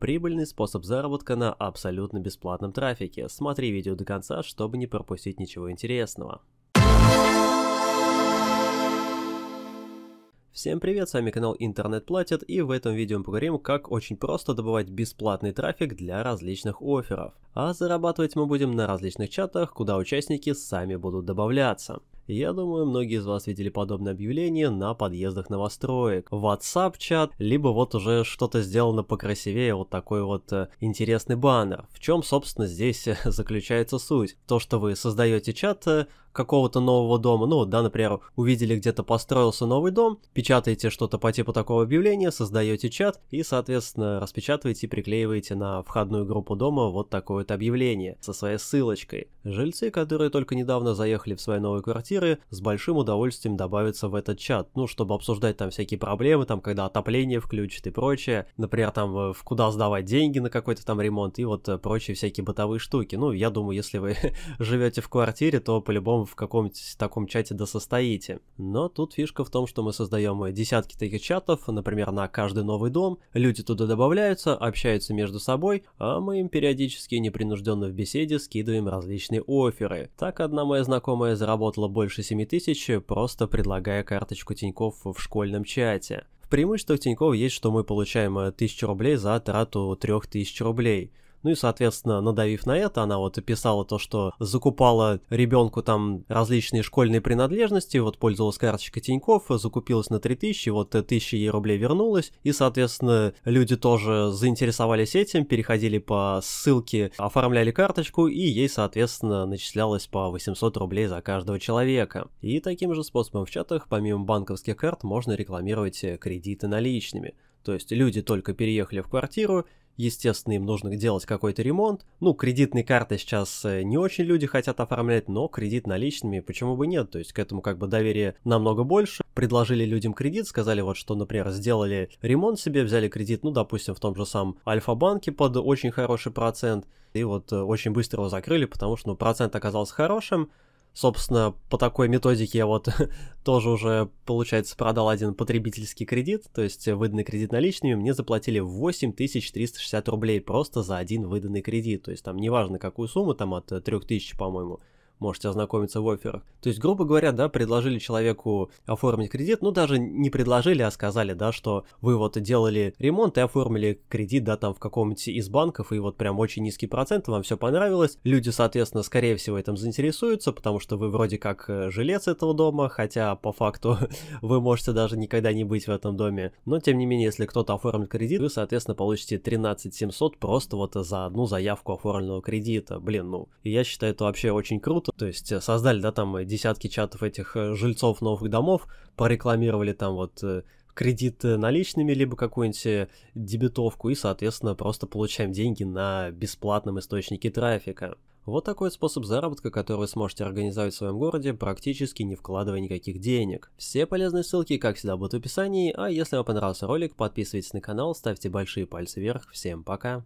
Прибыльный способ заработка на абсолютно бесплатном трафике. Смотри видео до конца, чтобы не пропустить ничего интересного. Всем привет, с вами канал Интернет Платит, и в этом видео мы поговорим, как очень просто добывать бесплатный трафик для различных офферов. А зарабатывать мы будем на различных чатах, куда участники сами будут добавляться. Я думаю, многие из вас видели подобное объявление на подъездах новостроек. WhatsApp-чат, либо вот уже что-то сделано покрасивее, вот такой вот э, интересный баннер. В чем, собственно, здесь э, заключается суть? То, что вы создаете чат э, какого-то нового дома, ну, да, например, увидели где-то построился новый дом, печатаете что-то по типу такого объявления, создаете чат и, соответственно, распечатываете и приклеиваете на входную группу дома вот такое вот объявление со своей ссылочкой. Жильцы, которые только недавно заехали в свою новую квартиру, квартиры, с большим удовольствием добавятся в этот чат, ну, чтобы обсуждать там всякие проблемы, там, когда отопление включит и прочее, например, там, э, в куда сдавать деньги на какой-то там ремонт и вот э, прочие всякие бытовые штуки. Ну, я думаю, если вы живете в квартире, то по-любому в каком-нибудь таком чате досостоите. Но тут фишка в том, что мы создаем э, десятки таких чатов, например, на каждый новый дом, люди туда добавляются, общаются между собой, а мы им периодически непринужденно в беседе скидываем различные оферы. Так одна моя знакомая заработала больше больше 7000, просто предлагая карточку Тиньков в школьном чате. В преимуществах Тиньков есть, что мы получаем 1000 э, рублей за трату 3000 рублей – ну и, соответственно, надавив на это, она вот писала то, что закупала ребенку там различные школьные принадлежности, вот пользовалась карточкой Тиньков, закупилась на 3000, вот 1000 э, ей рублей вернулось. и, соответственно, люди тоже заинтересовались этим, переходили по ссылке, оформляли карточку, и ей, соответственно, начислялось по 800 рублей за каждого человека. И таким же способом в чатах, помимо банковских карт, можно рекламировать э, кредиты наличными. То есть люди только переехали в квартиру, естественно, им нужно делать какой-то ремонт. Ну, кредитные карты сейчас э, не очень люди хотят оформлять, но кредит наличными почему бы нет? То есть к этому как бы доверие намного больше. Предложили людям кредит, сказали вот что, например, сделали ремонт себе, взяли кредит, ну, допустим, в том же самом Альфа-банке под очень хороший процент, и вот э, очень быстро его закрыли, потому что ну, процент оказался хорошим, Собственно, по такой методике я вот тоже уже, получается, продал один потребительский кредит, то есть выданный кредит наличными, мне заплатили 8360 рублей просто за один выданный кредит, то есть там неважно какую сумму, там от 3000, по-моему, можете ознакомиться в офферах. То есть, грубо говоря, да, предложили человеку оформить кредит, ну даже не предложили, а сказали, да, что вы вот делали ремонт и оформили кредит, да, там в каком-нибудь из банков, и вот прям очень низкий процент, вам все понравилось. Люди, соответственно, скорее всего, этим заинтересуются, потому что вы вроде как э, жилец этого дома, хотя по факту вы можете даже никогда не быть в этом доме. Но, тем не менее, если кто-то оформит кредит, вы, соответственно, получите 13 700 просто вот за одну заявку оформленного кредита. Блин, ну, я считаю, это вообще очень круто, работу. То есть э, создали, да, там э, десятки чатов этих э, жильцов новых домов, порекламировали там вот кредит наличными, либо какую-нибудь дебетовку, и, соответственно, просто получаем деньги на бесплатном источнике трафика. Вот такой способ заработка, который вы сможете организовать в своем городе, практически не вкладывая никаких денег. Все полезные ссылки, как всегда, будут в описании, а если вам понравился ролик, подписывайтесь на канал, ставьте большие пальцы вверх, всем пока!